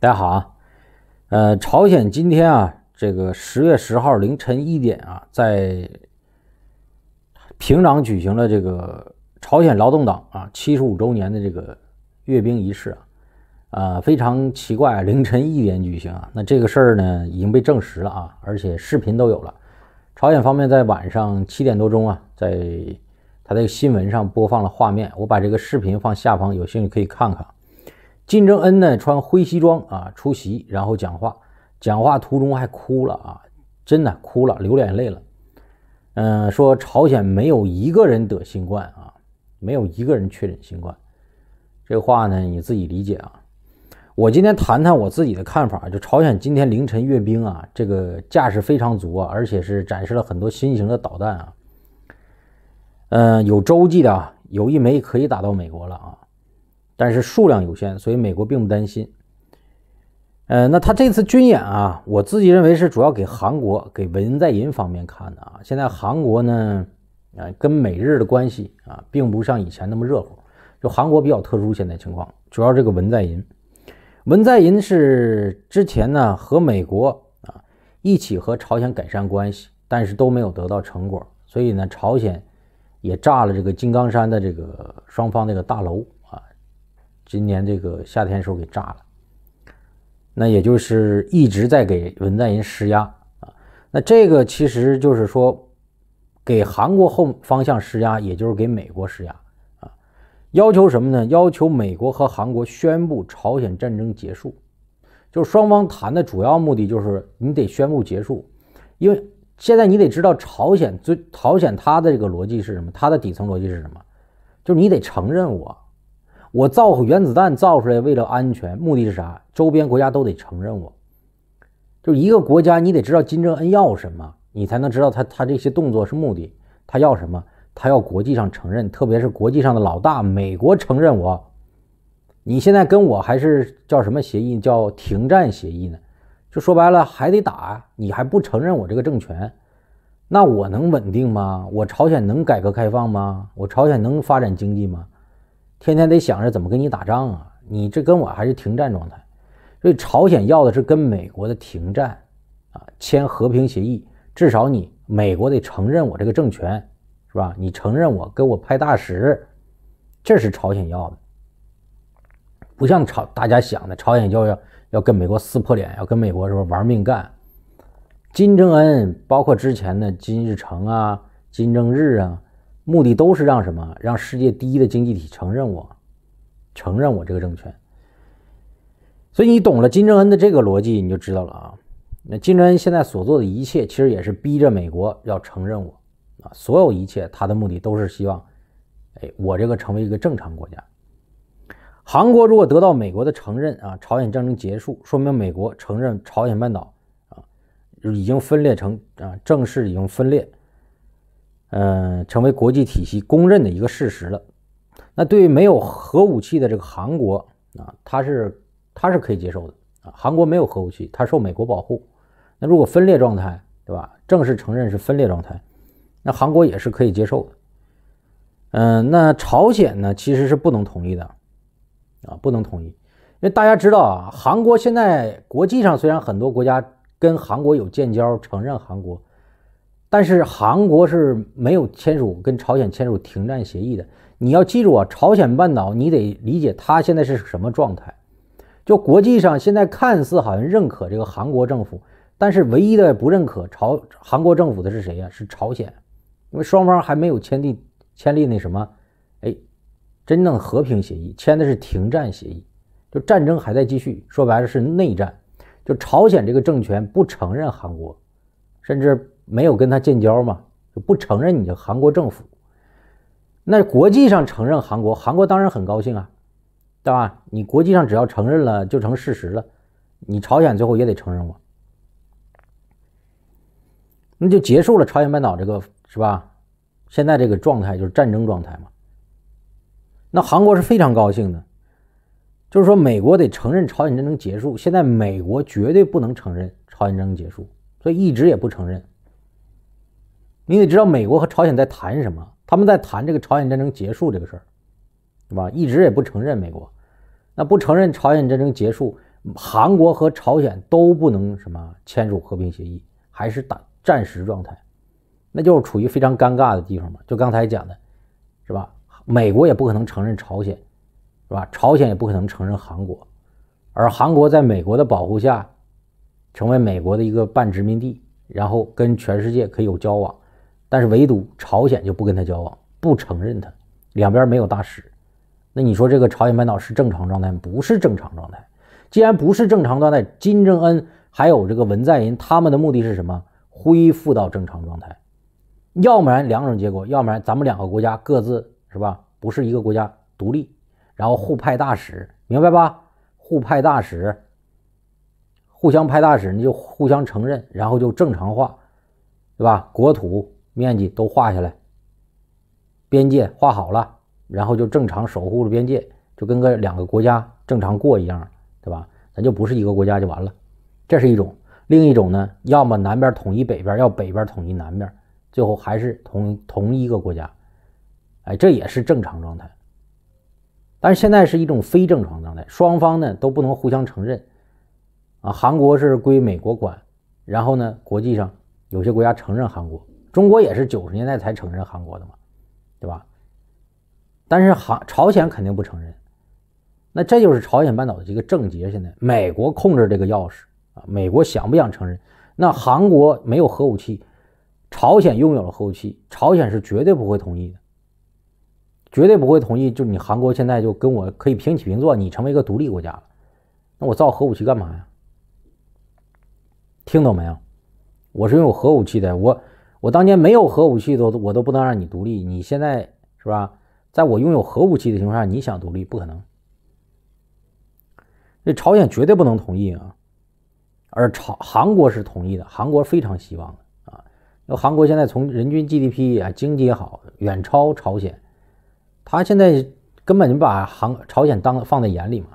大家好啊，呃，朝鲜今天啊，这个十月十号凌晨一点啊，在平壤举行了这个朝鲜劳动党啊七十五周年的这个阅兵仪式啊，啊，非常奇怪，凌晨一点举行啊。那这个事儿呢已经被证实了啊，而且视频都有了。朝鲜方面在晚上七点多钟啊，在他的新闻上播放了画面，我把这个视频放下方，有兴趣可以看看。金正恩呢，穿灰西装啊出席，然后讲话，讲话途中还哭了啊，真的哭了，流眼泪了。嗯，说朝鲜没有一个人得新冠啊，没有一个人确诊新冠。这话呢，你自己理解啊。我今天谈谈我自己的看法，就朝鲜今天凌晨阅兵啊，这个架势非常足啊，而且是展示了很多新型的导弹啊。嗯，有洲际的啊，有一枚可以打到美国了啊。但是数量有限，所以美国并不担心。呃，那他这次军演啊，我自己认为是主要给韩国、给文在寅方面看的啊。现在韩国呢，呃，跟美日的关系啊，并不像以前那么热乎。就韩国比较特殊，现在情况主要这个文在寅。文在寅是之前呢和美国啊一起和朝鲜改善关系，但是都没有得到成果，所以呢，朝鲜也炸了这个金刚山的这个双方那个大楼。今年这个夏天时候给炸了，那也就是一直在给文在寅施压啊。那这个其实就是说，给韩国后方向施压，也就是给美国施压啊。要求什么呢？要求美国和韩国宣布朝鲜战争结束，就是双方谈的主要目的就是你得宣布结束，因为现在你得知道朝鲜最朝鲜他的这个逻辑是什么，他的底层逻辑是什么，就是你得承认我。我造原子弹造出来，为了安全，目的是啥？周边国家都得承认我。就一个国家，你得知道金正恩要什么，你才能知道他他这些动作是目的，他要什么？他要国际上承认，特别是国际上的老大美国承认我。你现在跟我还是叫什么协议？叫停战协议呢？就说白了，还得打。你还不承认我这个政权，那我能稳定吗？我朝鲜能改革开放吗？我朝鲜能发展经济吗？天天得想着怎么跟你打仗啊！你这跟我还是停战状态，所以朝鲜要的是跟美国的停战，啊，签和平协议，至少你美国得承认我这个政权，是吧？你承认我，给我派大使，这是朝鲜要的。不像朝大家想的，朝鲜就要要跟美国撕破脸，要跟美国什么玩命干。金正恩，包括之前的金日成啊，金正日啊。目的都是让什么？让世界第一的经济体承认我，承认我这个政权。所以你懂了金正恩的这个逻辑，你就知道了啊。那金正恩现在所做的一切，其实也是逼着美国要承认我啊。所有一切，他的目的都是希望，哎，我这个成为一个正常国家。韩国如果得到美国的承认啊，朝鲜战争结束，说明美国承认朝鲜半岛啊，已经分裂成啊，正式已经分裂。呃，成为国际体系公认的一个事实了。那对于没有核武器的这个韩国啊，它是它是可以接受的啊。韩国没有核武器，它受美国保护。那如果分裂状态，对吧？正式承认是分裂状态，那韩国也是可以接受的。嗯，那朝鲜呢，其实是不能同意的啊，不能同意，因为大家知道啊，韩国现在国际上虽然很多国家跟韩国有建交，承认韩国。但是韩国是没有签署跟朝鲜签署停战协议的。你要记住啊，朝鲜半岛你得理解它现在是什么状态。就国际上现在看似好像认可这个韩国政府，但是唯一的不认可朝韩国政府的是谁呀？是朝鲜，因为双方还没有签订签立那什么，哎，真正的和平协议，签的是停战协议，就战争还在继续。说白了是内战，就朝鲜这个政权不承认韩国，甚至。没有跟他建交嘛，就不承认你韩国政府。那国际上承认韩国，韩国当然很高兴啊，对吧？你国际上只要承认了，就成事实了。你朝鲜最后也得承认我，那就结束了朝鲜半岛这个是吧？现在这个状态就是战争状态嘛。那韩国是非常高兴的，就是说美国得承认朝鲜战争结束。现在美国绝对不能承认朝鲜战争结束，所以一直也不承认。你得知道美国和朝鲜在谈什么？他们在谈这个朝鲜战争结束这个事儿，是吧？一直也不承认美国，那不承认朝鲜战争结束，韩国和朝鲜都不能什么签署和平协议，还是打战时状态，那就是处于非常尴尬的地方嘛。就刚才讲的，是吧？美国也不可能承认朝鲜，是吧？朝鲜也不可能承认韩国，而韩国在美国的保护下，成为美国的一个半殖民地，然后跟全世界可以有交往。但是唯独朝鲜就不跟他交往，不承认他，两边没有大使。那你说这个朝鲜半岛是正常状态吗？不是正常状态。既然不是正常状态，金正恩还有这个文在寅他们的目的是什么？恢复到正常状态。要不然两种结果，要不然咱们两个国家各自是吧？不是一个国家独立，然后互派大使，明白吧？互派大使，互相派大使，你就互相承认，然后就正常化，对吧？国土。面积都画下来，边界画好了，然后就正常守护着边界，就跟个两个国家正常过一样，对吧？咱就不是一个国家就完了，这是一种。另一种呢，要么南边统一北边，要北边统一南边，最后还是同同一个国家，哎，这也是正常状态。但是现在是一种非正常状态，双方呢都不能互相承认，啊，韩国是归美国管，然后呢，国际上有些国家承认韩国。中国也是九十年代才承认韩国的嘛，对吧？但是韩朝鲜肯定不承认，那这就是朝鲜半岛的一个症结。现在美国控制这个钥匙啊，美国想不想承认？那韩国没有核武器，朝鲜拥有了核武器，朝鲜是绝对不会同意的，绝对不会同意。就是你韩国现在就跟我可以平起平坐，你成为一个独立国家了，那我造核武器干嘛呀？听懂没有？我是拥有核武器的，我。我当年没有核武器都，我都不能让你独立。你现在是吧？在我拥有核武器的情况下，你想独立不可能。那朝鲜绝对不能同意啊，而朝韩国是同意的，韩国非常希望啊。那韩国现在从人均 GDP 啊，经济也好，远超朝鲜，他现在根本就把韩朝鲜当放在眼里嘛。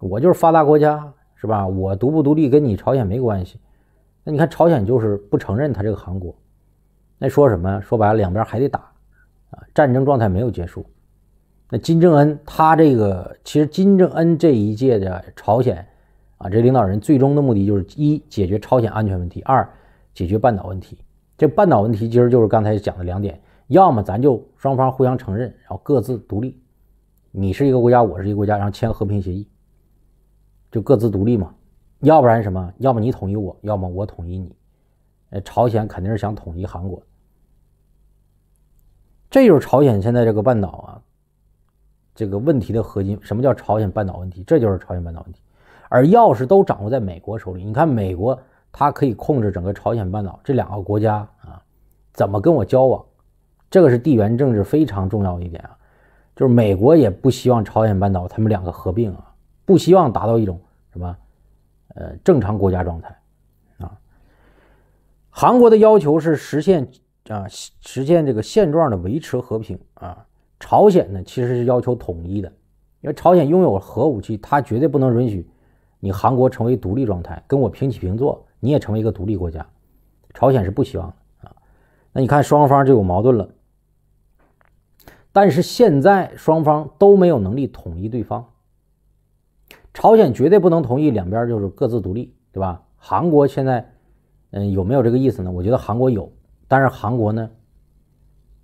我就是发达国家是吧？我独不独立跟你朝鲜没关系。那你看朝鲜就是不承认他这个韩国。那说什么？说白了，两边还得打，啊，战争状态没有结束。那金正恩他这个，其实金正恩这一届的朝鲜啊，这领导人最终的目的就是：一，解决朝鲜安全问题；二，解决半岛问题。这半岛问题其实就是刚才讲的两点：要么咱就双方互相承认，然后各自独立，你是一个国家，我是一个国家，然后签和平协议，就各自独立嘛；要不然什么？要么你统一我，要么我统一你。哎，朝鲜肯定是想统一韩国。这就是朝鲜现在这个半岛啊，这个问题的核心。什么叫朝鲜半岛问题？这就是朝鲜半岛问题，而钥匙都掌握在美国手里。你看，美国它可以控制整个朝鲜半岛这两个国家啊，怎么跟我交往？这个是地缘政治非常重要一点啊，就是美国也不希望朝鲜半岛他们两个合并啊，不希望达到一种什么呃正常国家状态。韩国的要求是实现啊，实现这个现状的维持和平啊。朝鲜呢，其实是要求统一的，因为朝鲜拥有核武器，它绝对不能允许你韩国成为独立状态，跟我平起平坐，你也成为一个独立国家，朝鲜是不希望的啊。那你看，双方就有矛盾了。但是现在双方都没有能力统一对方，朝鲜绝对不能同意两边就是各自独立，对吧？韩国现在。嗯，有没有这个意思呢？我觉得韩国有，但是韩国呢，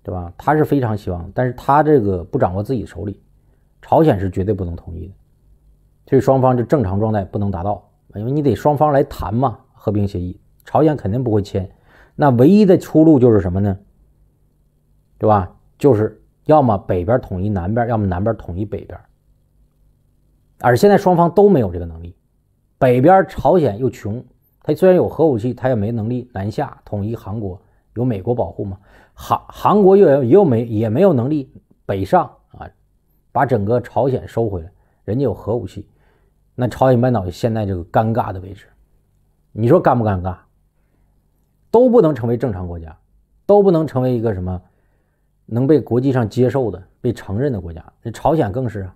对吧？他是非常希望，但是他这个不掌握自己手里，朝鲜是绝对不能同意的，所以双方就正常状态不能达到，因为你得双方来谈嘛，和平协议，朝鲜肯定不会签。那唯一的出路就是什么呢？对吧？就是要么北边统一南边，要么南边统一北边。而现在双方都没有这个能力，北边朝鲜又穷。他虽然有核武器，他也没能力南下统一韩国，有美国保护嘛。韩韩国又也又没也没有能力北上啊，把整个朝鲜收回来。人家有核武器，那朝鲜半岛现在这个尴尬的位置，你说尴不尴尬？都不能成为正常国家，都不能成为一个什么能被国际上接受的、被承认的国家。那朝鲜更是啊，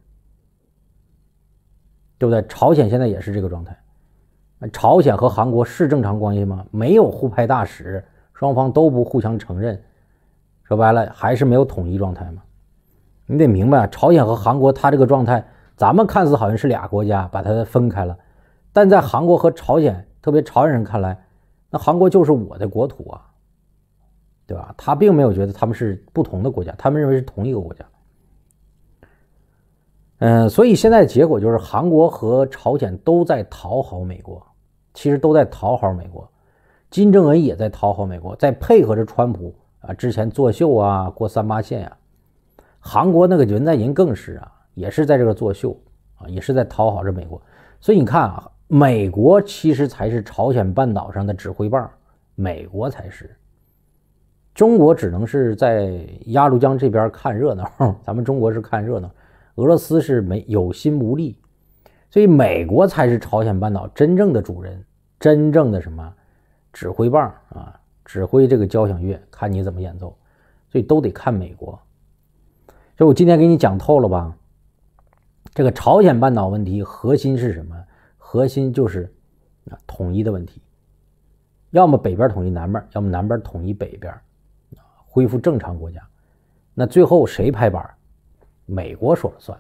对不对？朝鲜现在也是这个状态。朝鲜和韩国是正常关系吗？没有互派大使，双方都不互相承认。说白了，还是没有统一状态嘛。你得明白啊，朝鲜和韩国，它这个状态，咱们看似好像是俩国家把它分开了，但在韩国和朝鲜，特别朝鲜人看来，那韩国就是我的国土啊，对吧？他并没有觉得他们是不同的国家，他们认为是同一个国家。嗯，所以现在结果就是韩国和朝鲜都在讨好美国。其实都在讨好美国，金正恩也在讨好美国，在配合着川普啊，之前作秀啊，过三八线呀。韩国那个文在寅更是啊，也是在这个作秀啊，也是在讨好着美国。所以你看啊，美国其实才是朝鲜半岛上的指挥棒，美国才是。中国只能是在鸭绿江这边看热闹，咱们中国是看热闹，俄罗斯是没有心无力，所以美国才是朝鲜半岛真正的主人。真正的什么指挥棒啊，指挥这个交响乐，看你怎么演奏，所以都得看美国。所以我今天给你讲透了吧，这个朝鲜半岛问题核心是什么？核心就是啊统一的问题，要么北边统一南边，要么南边统一北边，啊恢复正常国家。那最后谁拍板？美国说了算。